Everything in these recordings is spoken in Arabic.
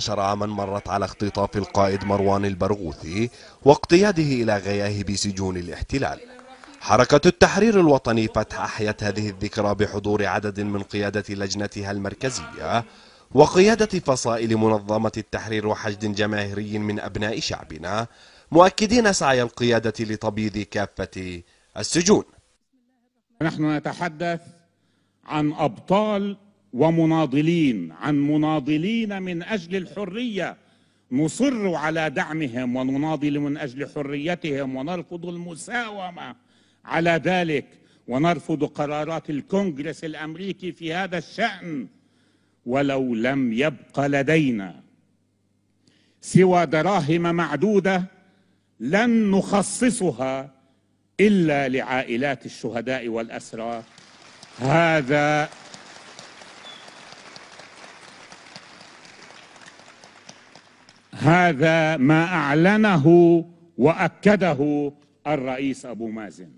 عشر عاما مرت على اختطاف القائد مروان البرغوثي واقتياده إلى غياهب سجون الاحتلال حركة التحرير الوطني فتح أحيت هذه الذكرى بحضور عدد من قيادة لجنتها المركزية وقيادة فصائل منظمة التحرير وحشد جماهيري من أبناء شعبنا مؤكدين سعي القيادة لتبييض كافة السجون نحن نتحدث عن أبطال ومناضلين عن مناضلين من اجل الحريه نصر على دعمهم ونناضل من اجل حريتهم ونرفض المساومه على ذلك ونرفض قرارات الكونغرس الامريكي في هذا الشان ولو لم يبق لدينا سوى دراهم معدوده لن نخصصها الا لعائلات الشهداء والاسرى هذا هذا ما أعلنه وأكده الرئيس أبو مازن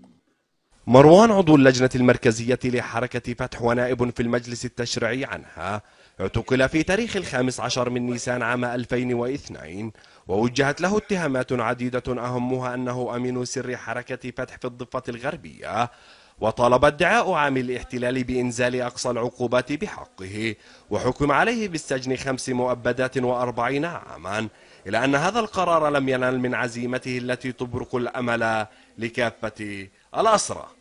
مروان عضو اللجنة المركزية لحركة فتح ونائب في المجلس التشريعي عنها اعتقل في تاريخ الخامس عشر من نيسان عام 2002 ووجهت له اتهامات عديدة أهمها أنه أمين سر حركة فتح في الضفة الغربية وطالب ادعاء عامل الاحتلال بإنزال أقصى العقوبات بحقه وحكم عليه بالسجن خمس مؤبدات وأربعين عاما إلا أن هذا القرار لم ينل من عزيمته التي تبرق الأمل لكافة الأسرة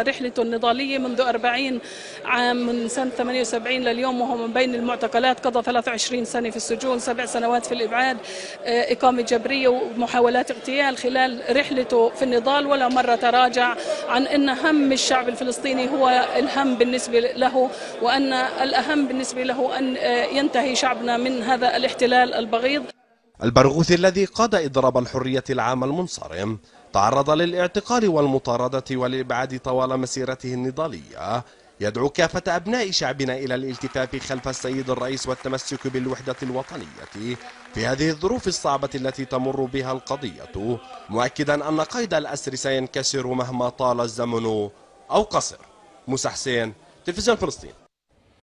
رحلته النضالية منذ 40 عام من سنة 78 لليوم وهو من بين المعتقلات قضى 23 سنة في السجون سبع سنوات في الإبعاد آه، إقامة جبرية ومحاولات اغتيال خلال رحلته في النضال ولا مرة تراجع عن أن هم الشعب الفلسطيني هو الهم بالنسبة له وأن الأهم بالنسبة له أن آه، ينتهي شعبنا من هذا الاحتلال البغيض البرغوثي الذي قاد إضراب الحرية العام المنصرم تعرض للاعتقال والمطاردة والإبعاد طوال مسيرته النضالية يدعو كافة أبناء شعبنا إلى الالتفاف خلف السيد الرئيس والتمسك بالوحدة الوطنية في هذه الظروف الصعبة التي تمر بها القضية مؤكدا أن قيد الأسر سينكسر مهما طال الزمن أو قصر موسى حسين تلفزيون فلسطين